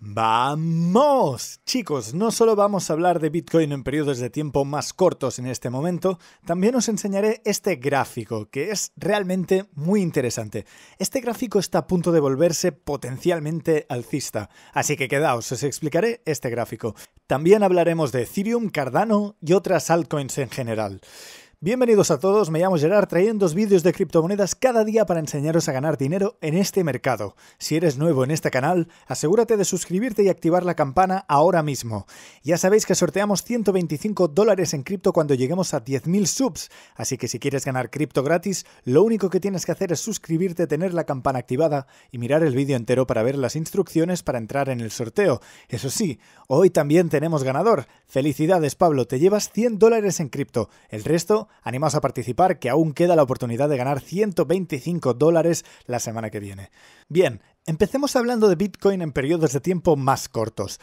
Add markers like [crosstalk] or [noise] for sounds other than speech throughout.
¡Vamos! Chicos, no solo vamos a hablar de Bitcoin en periodos de tiempo más cortos en este momento, también os enseñaré este gráfico, que es realmente muy interesante. Este gráfico está a punto de volverse potencialmente alcista, así que quedaos, os explicaré este gráfico. También hablaremos de Ethereum, Cardano y otras altcoins en general. Bienvenidos a todos, me llamo Gerard trayendo vídeos de criptomonedas cada día para enseñaros a ganar dinero en este mercado. Si eres nuevo en este canal, asegúrate de suscribirte y activar la campana ahora mismo. Ya sabéis que sorteamos 125 dólares en cripto cuando lleguemos a 10.000 subs, así que si quieres ganar cripto gratis, lo único que tienes que hacer es suscribirte, tener la campana activada y mirar el vídeo entero para ver las instrucciones para entrar en el sorteo. Eso sí, hoy también tenemos ganador. Felicidades Pablo, te llevas 100 dólares en cripto, el resto animaos a participar, que aún queda la oportunidad de ganar 125 dólares la semana que viene. Bien, empecemos hablando de Bitcoin en periodos de tiempo más cortos.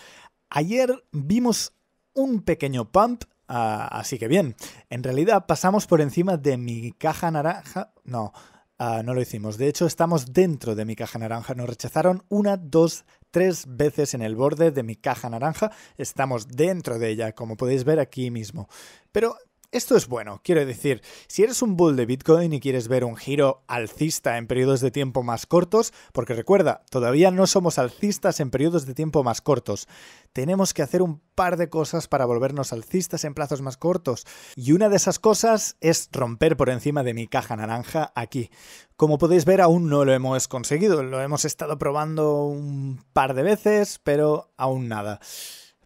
Ayer vimos un pequeño pump ah, así que bien, en realidad pasamos por encima de mi caja naranja. No, ah, no lo hicimos. De hecho, estamos dentro de mi caja naranja. Nos rechazaron una, dos, tres veces en el borde de mi caja naranja. Estamos dentro de ella, como podéis ver aquí mismo. Pero esto es bueno, quiero decir, si eres un bull de Bitcoin y quieres ver un giro alcista en periodos de tiempo más cortos, porque recuerda, todavía no somos alcistas en periodos de tiempo más cortos, tenemos que hacer un par de cosas para volvernos alcistas en plazos más cortos, y una de esas cosas es romper por encima de mi caja naranja aquí. Como podéis ver, aún no lo hemos conseguido, lo hemos estado probando un par de veces, pero aún nada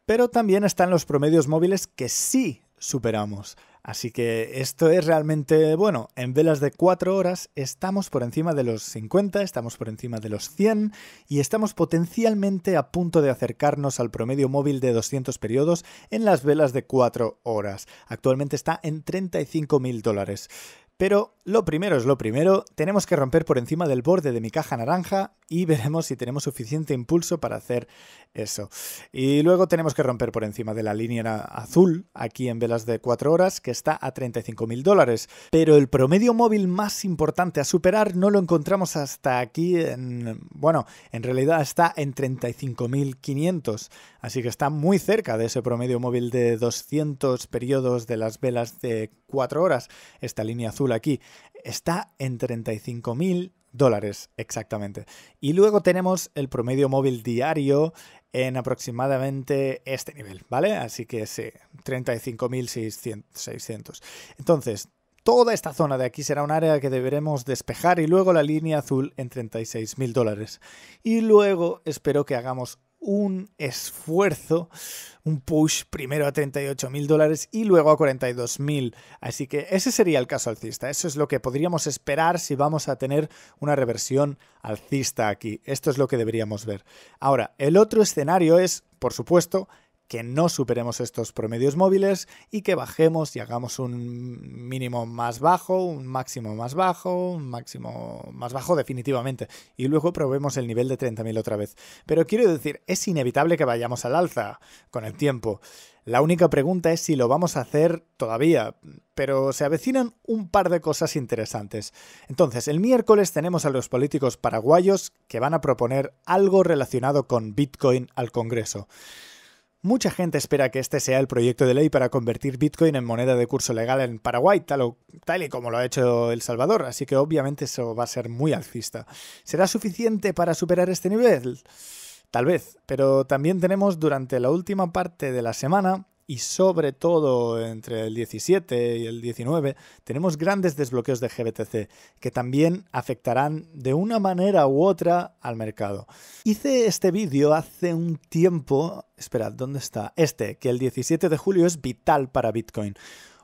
pero también están los promedios móviles que sí superamos. Así que esto es realmente bueno. En velas de 4 horas estamos por encima de los 50, estamos por encima de los 100 y estamos potencialmente a punto de acercarnos al promedio móvil de 200 periodos en las velas de 4 horas. Actualmente está en mil dólares. Pero lo primero es lo primero, tenemos que romper por encima del borde de mi caja naranja y [laughs] veremos si tenemos suficiente impulso para hacer eso. Y luego tenemos que romper por encima de la línea azul, aquí en velas de 4 horas, que está a 35.000 dólares. Pero el promedio móvil más importante a superar no lo encontramos hasta aquí, en, bueno, en realidad está en 35.500, así que está muy cerca de ese promedio móvil de 200 periodos de las velas de 4 horas, esta línea azul aquí está en 35.000 dólares exactamente. Y luego tenemos el promedio móvil diario en aproximadamente este nivel, ¿vale? Así que sí, 35.600. Entonces, toda esta zona de aquí será un área que deberemos despejar y luego la línea azul en 36.000 dólares. Y luego espero que hagamos un esfuerzo, un push primero a 38.000 dólares y luego a 42.000. Así que ese sería el caso alcista. Eso es lo que podríamos esperar si vamos a tener una reversión alcista aquí. Esto es lo que deberíamos ver. Ahora, el otro escenario es, por supuesto, que no superemos estos promedios móviles y que bajemos y hagamos un mínimo más bajo, un máximo más bajo, un máximo más bajo definitivamente. Y luego probemos el nivel de 30.000 otra vez. Pero quiero decir, es inevitable que vayamos al alza con el tiempo. La única pregunta es si lo vamos a hacer todavía, pero se avecinan un par de cosas interesantes. Entonces, el miércoles tenemos a los políticos paraguayos que van a proponer algo relacionado con Bitcoin al Congreso. Mucha gente espera que este sea el proyecto de ley para convertir Bitcoin en moneda de curso legal en Paraguay, tal, y como lo ha hecho El Salvador, así que obviamente eso va a ser muy alcista. ¿Será suficiente para superar este nivel? Tal vez, pero también tenemos durante la última parte de la semana y sobre todo entre el 17 y el 19 tenemos grandes desbloqueos de GBTC que también afectarán de una manera u otra al mercado. Hice este vídeo hace un tiempo, esperad, ¿dónde está? Este, que el 17 de julio es vital para Bitcoin.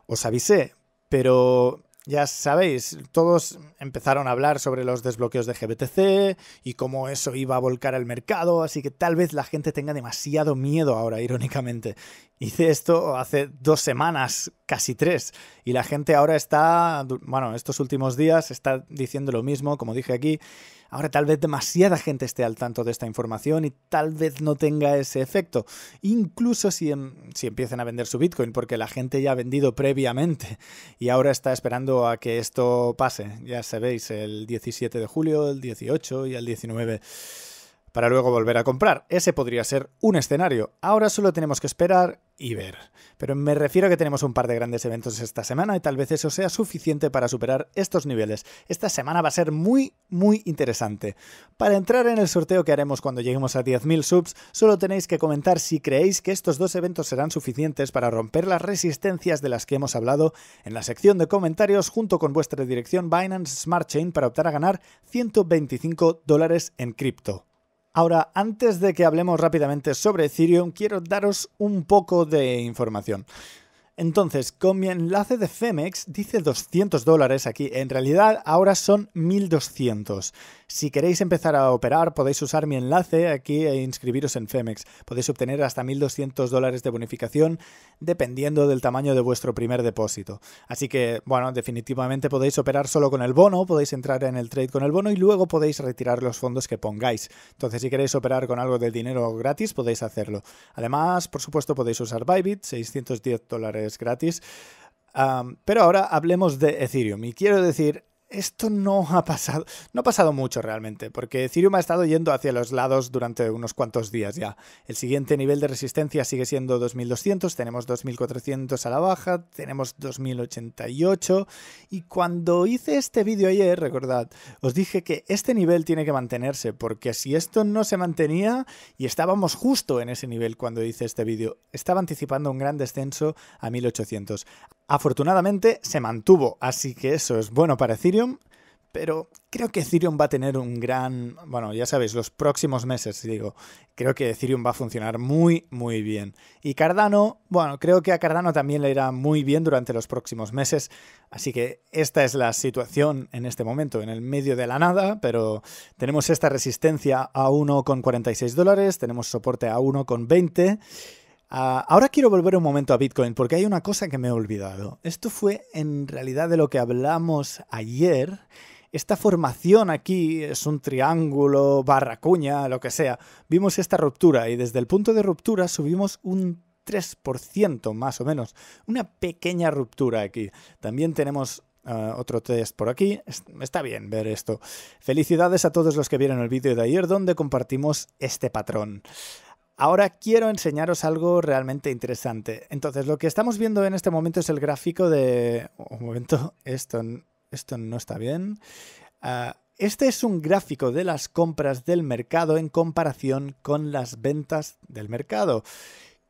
Os avisé, pero ya sabéis, todos empezaron a hablar sobre los desbloqueos de GBTC y cómo eso iba a volcar el mercado, así que tal vez la gente tenga demasiado miedo ahora, irónicamente. Hice esto hace dos semanas, casi tres, y la gente ahora está, bueno, estos últimos días está diciendo lo mismo, como dije aquí. Ahora tal vez demasiada gente esté al tanto de esta información y tal vez no tenga ese efecto, incluso si, em, si empiecen a vender su Bitcoin, porque la gente ya ha vendido previamente y ahora está esperando a que esto pase. Ya sabéis, el 17 de julio, el 18 y el 19 para luego volver a comprar. Ese podría ser un escenario. Ahora solo tenemos que esperar y ver. Pero me refiero a que tenemos un par de grandes eventos esta semana y tal vez eso sea suficiente para superar estos niveles. Esta semana va a ser muy, muy interesante. Para entrar en el sorteo que haremos cuando lleguemos a 10.000 subs, solo tenéis que comentar si creéis que estos dos eventos serán suficientes para romper las resistencias de las que hemos hablado en la sección de comentarios junto con vuestra dirección Binance Smart Chain para optar a ganar 125 dólares en cripto. Ahora, antes de que hablemos rápidamente sobre Ethereum, quiero daros un poco de información. Entonces, con mi enlace de Femex dice 200 dólares aquí, en realidad ahora son 1200. Si queréis empezar a operar, podéis usar mi enlace aquí e inscribiros en Femex. Podéis obtener hasta 1200 dólares de bonificación dependiendo del tamaño de vuestro primer depósito. Así que, bueno, definitivamente podéis operar solo con el bono, podéis entrar en el trade con el bono y luego podéis retirar los fondos que pongáis. Entonces, si queréis operar con algo de dinero gratis, podéis hacerlo. Además, por supuesto, podéis usar Bybit, 610 dólares es gratis. pero ahora hablemos de Ethereum y quiero decir esto no ha pasado, no ha pasado mucho realmente, porque Cirium ha estado yendo hacia los lados durante unos cuantos días ya. El siguiente nivel de resistencia sigue siendo 2200, tenemos 2400 a la baja, tenemos 2088 y cuando hice este vídeo ayer, recordad, os dije que este nivel tiene que mantenerse, porque si esto no se mantenía y estábamos justo en ese nivel cuando hice este vídeo, estaba anticipando un gran descenso a 1800. Afortunadamente se mantuvo, así que eso es bueno para Ethereum, pero creo que Ethereum va a tener un gran, bueno, ya sabéis, los próximos meses, digo, creo que Ethereum va a funcionar muy, muy bien. Y Cardano, bueno, creo que a Cardano también le irá muy bien durante los próximos meses, así que esta es la situación en este momento, en el medio de la nada, pero tenemos esta resistencia a 1,46 dólares, tenemos soporte a 1,20 Ah, ahora quiero volver un momento a Bitcoin porque hay una cosa que me he olvidado. Esto fue en realidad de lo que hablamos ayer. Esta formación aquí es un triángulo, barracuña, lo que sea. Vimos esta ruptura y desde el punto de ruptura subimos un 3% más o menos. Una pequeña ruptura aquí. También tenemos ah, otro test por aquí. Está bien ver esto. Felicidades a todos los que vieron el vídeo de ayer donde compartimos este patrón. Ahora quiero enseñaros algo realmente interesante. Entonces, lo que estamos viendo en este momento es el gráfico de... Un momento, esto, esto no está bien. Ah, este es un gráfico de las compras del mercado en comparación con las ventas del mercado.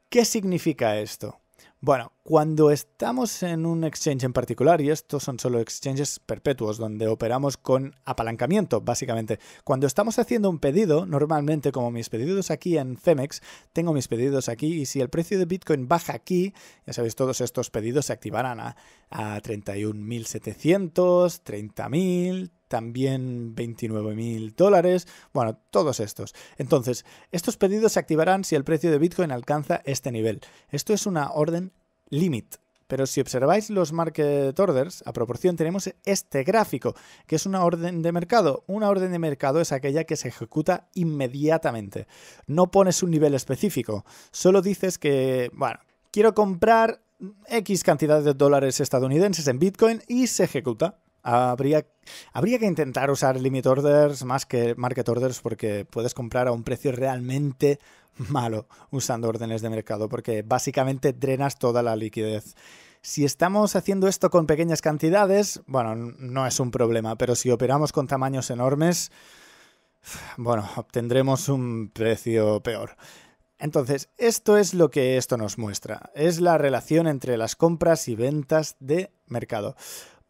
¿Qué significa esto? Bueno, cuando estamos en un exchange en particular, y estos son solo exchanges perpetuos, donde operamos con apalancamiento, básicamente, cuando estamos haciendo un pedido, normalmente como mis pedidos aquí en Femex, tengo mis pedidos aquí, y si el precio de Bitcoin baja aquí, ya sabéis, todos estos pedidos se activarán a, a 31.700, 30.000, también 29.000 dólares, bueno, todos estos. Entonces, estos pedidos se activarán si el precio de Bitcoin alcanza este nivel. Esto es una orden limit. Pero si observáis los market orders, a proporción tenemos este gráfico, que es una orden de mercado. Una orden de mercado es aquella que se ejecuta inmediatamente. No pones un nivel específico, solo dices que, bueno, quiero comprar X cantidad de dólares estadounidenses en Bitcoin y se ejecuta. Habría, habría que intentar usar limit orders más que market orders porque puedes comprar a un precio realmente malo usando órdenes de mercado porque básicamente drenas toda la liquidez. Si estamos haciendo esto con pequeñas cantidades, bueno, no es un problema, pero si operamos con tamaños enormes, bueno, obtendremos un precio peor. Entonces, esto es lo que esto nos muestra, es la relación entre las compras y ventas de mercado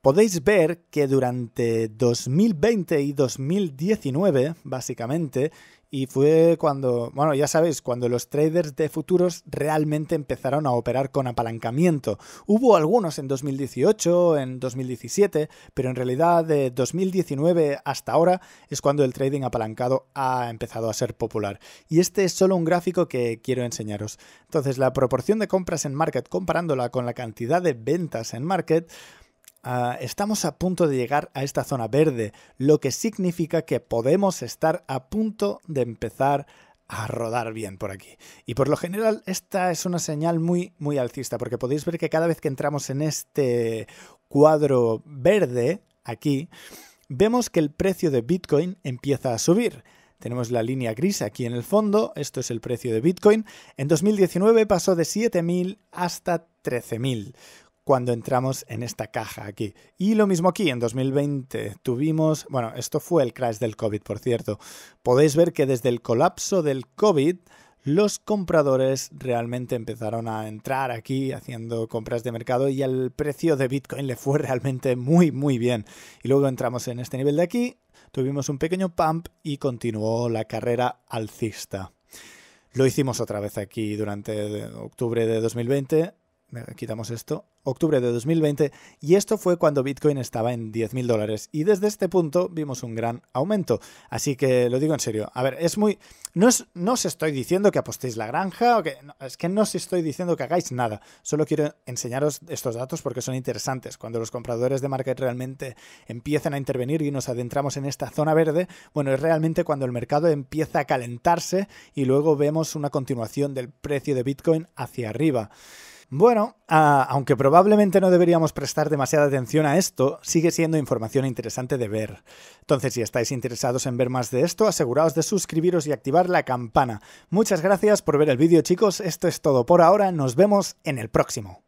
podéis ver que durante 2020 y 2019, básicamente, y fue cuando, bueno, ya sabéis, cuando los traders de futuros realmente empezaron a operar con apalancamiento. Hubo algunos en 2018, en 2017, pero en realidad de 2019 hasta ahora es cuando el trading apalancado ha empezado a ser popular. Y este es solo un gráfico que quiero enseñaros. Entonces, la proporción de compras en market comparándola con la cantidad de ventas en market estamos a punto de llegar a esta zona verde, lo que significa que podemos estar a punto de empezar a rodar bien por aquí. Y por lo general esta es una señal muy, muy alcista, porque podéis ver que cada vez que entramos en este cuadro verde, aquí, vemos que el precio de Bitcoin empieza a subir. Tenemos la línea gris aquí en el fondo, esto es el precio de Bitcoin. En 2019 pasó de 7.000 hasta 13.000 cuando entramos en esta caja aquí. Y lo mismo aquí, en 2020 tuvimos, bueno, esto fue el crash del COVID, por cierto. Podéis ver que desde el colapso del COVID los compradores realmente empezaron a entrar aquí haciendo compras de mercado y el precio de Bitcoin le fue realmente muy, muy bien. Y luego entramos en este nivel de aquí, tuvimos un pequeño pump y continuó la carrera alcista. Lo hicimos otra vez aquí durante octubre de 2020 quitamos esto, octubre de 2020, y esto fue cuando Bitcoin estaba en 10.000 dólares. Y desde este punto vimos un gran aumento. Así que lo digo en serio. A ver, es muy... No, no os estoy diciendo que apostéis la granja, o que... es que no os estoy diciendo que hagáis nada. Solo quiero enseñaros estos datos porque son interesantes. Cuando los compradores de market realmente empiezan a intervenir y nos adentramos en esta zona verde, bueno, es realmente cuando el mercado empieza a calentarse y luego vemos una continuación del precio de Bitcoin hacia arriba. Bueno, ah, aunque probablemente no deberíamos prestar demasiada atención a esto, sigue siendo información interesante de ver. Entonces, si estáis interesados en ver más de esto, aseguraos de suscribiros y activar la campana. Muchas gracias por ver el vídeo, chicos. Esto es todo por ahora. Nos vemos en el próximo.